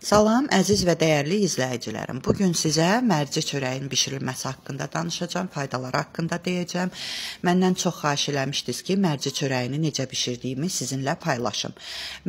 Salam əziz və dəyərli izləyicilərim. Bu gün sizə mərci çörəyin bişirilməsi haqqında danışacağam, faydaları haqqında deyəcəm. Məndən çox xahiş eləmişdiniz ki, mərci çörəyini necə bişirdiyimi sizinlə paylaşım.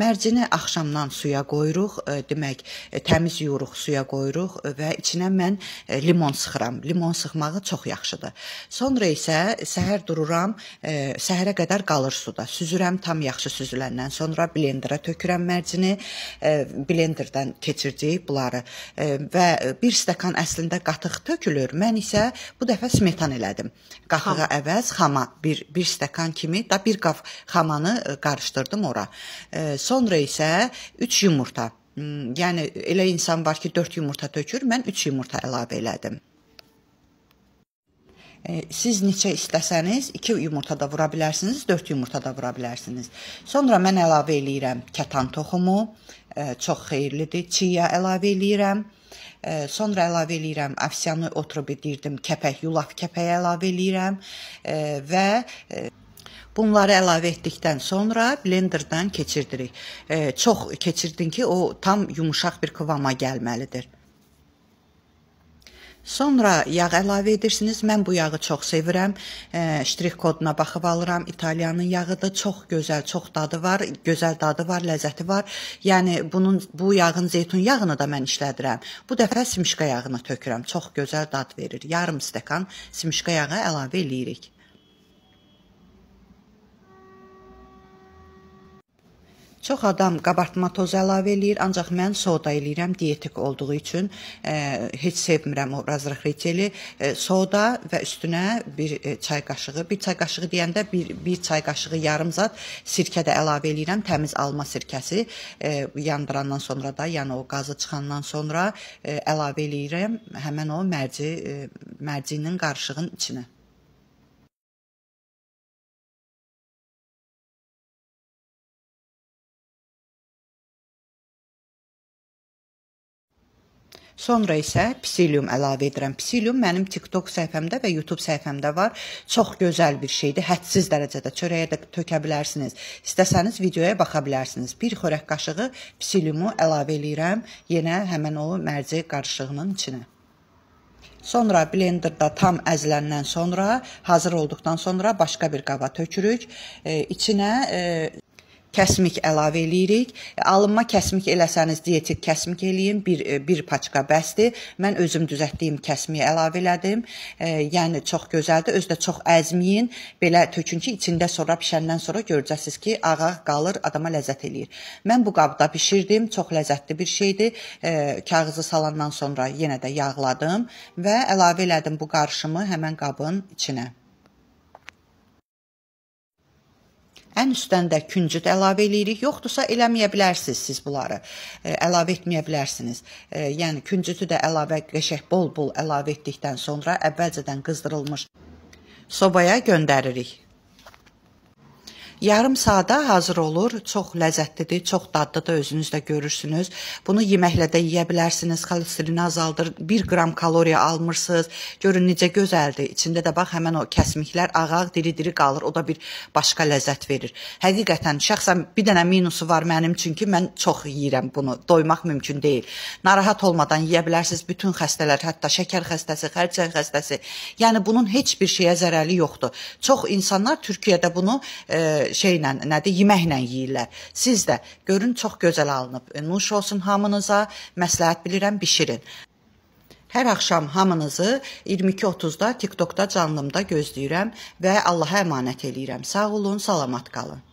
Mərcini axşamdan suya qoyuruq, e, demək e, təmiz yuyuruq, suya qoyuruq və içinə mən e, limon sıxıram. Limon sıxmağı çox yaxşıdır. Sonra isə səhər dururam, səhərə qədər qalır suda. Süzürəm tam yaxşı süzüləndən sonra blendera tökürəm mərcini. Blenderdən keçirdik bunları e, və bir stəkan əslində qatıq tökülür. Mən isə bu dəfə smetan elədim. Qatığa Xam. əvəz xama bir bir stəkan kimi da bir qab xamanı e, qarışdırdım ora. E, sonra isə 3 yumurta. Hmm, yəni elə insan var ki, 4 yumurta tökür, mən 3 yumurta əlavə elədim. E, siz neçə istəsəniz 2 yumurta da vura bilərsiniz, 4 yumurta da vura bilərsiniz. Sonra mən əlavə eləyirəm kətan toxumu, e, çox xeyirlidir. Çiya əlavə eləyirəm. E, sonra əlavə eləyirəm afsiyanı oturub edirdim, kəpək, yulaf kəpəyi əlavə eləyirəm və Bunları əlavə etdikdən sonra blenderdan keçirdirik. Çox keçirdin ki, o tam yumşaq bir kıvama gəlməlidir. Sonra yağ əlavə edirsiniz. Mən bu yağı çox sevirəm. E, ştrix koduna baxıb alıram. İtaliyanın yağı da çox gözəl, çox dadı var, gözəl dadı var, ləzzəti var. Yəni bunun bu yağın zeytun yağını da mən işlədirəm. Bu dəfə simşka yağını tökürəm. Çox gözəl dad verir. Yarım stəkan simşka yağı əlavə eləyirik. Çox adam qabartma tozu əlavə eləyir, ancaq mən soda eləyirəm dietik olduğu üçün ə, e, heç sevmirəm o razrəxriteli e, soda və üstünə bir ə, e, çay qaşığı, bir çay qaşığı deyəndə bir bir çay qaşığı yarım zat sirkə də əlavə eləyirəm, təmiz alma sirkəsi ə, yandırandan sonra da, yəni o qazı çıxandan sonra ə, əlavə eləyirəm həmin o mərci ə, mərcinin qarışığın içinə. Sonra isə psilium əlavə edirəm. Psilium mənim TikTok səhifəmdə və YouTube səhifəmdə var. Çox gözəl bir şeydir. Hədsiz dərəcədə çörəyə də tökə bilərsiniz. İstəsəniz videoya baxa bilərsiniz. Bir xörək qaşığı psiliumu əlavə eləyirəm yenə həmin o mərci qarışığının içinə. Sonra blenderda tam əziləndən sonra, hazır olduqdan sonra başqa bir qaba tökürük. E, içinə e, kəsmik əlavə eləyirik. Alınma kəsmik eləsəniz dietik kəsmik eləyin, bir e, bir paçka bəsdir. Mən özüm düzəltdiyim kəsmiyi əlavə elədim. E, yəni çox gözəldir. Özü də çox əzməyin. Belə tökün ki, içində sonra bişəndən sonra görəcəksiniz ki, ağaq qalır, adama ləzzət eləyir. Mən bu qabda bişirdim. Çox ləzzətli bir şeydir. E, kağızı salandan sonra yenə də yağladım və əlavə elədim bu qarışımı həmin qabın içinə. Ən üstdən də küncüd əlavə eləyirik. Yoxdursa eləməyə bilərsiniz siz bunları. E, əlavə etməyə bilərsiniz. E, yəni küncüdü də əlavə qəşəng bol-bol əlavə etdikdən sonra əvvəlcədən qızdırılmış sobaya göndəririk. Yarım saata hazır olur. Çox ləzzətlidir, çox dadlıdır, özünüz də görürsünüz. Bunu yeməklə də yeyə bilərsiniz. Xolesterini azaldır. 1 qram kaloriya almırsınız. Görün necə gözəldir. İçində də bax həmin o kəsmiklər ağaq diri-diri qalır. O da bir başqa ləzzət verir. Həqiqətən şəxsən bir dənə minusu var mənim çünki mən çox yeyirəm bunu. Doymaq mümkün deyil. Narahat olmadan yeyə bilərsiniz bütün xəstələr, hətta şəkər xəstəsi, xərçəng xəstəsi. Yəni bunun heç bir şeyə zərəri yoxdur. Çox insanlar Türkiyədə bunu e, şeylə, nədir, yeməklə yeyirlər. Siz də görün çox gözəl alınıb. Nuş olsun hamınıza. Məsləhət bilirəm, bişirin. Hər axşam hamınızı 22:30-da TikTokda canlımda gözləyirəm və Allah'a əmanət eləyirəm. Sağ olun, salamat qalın.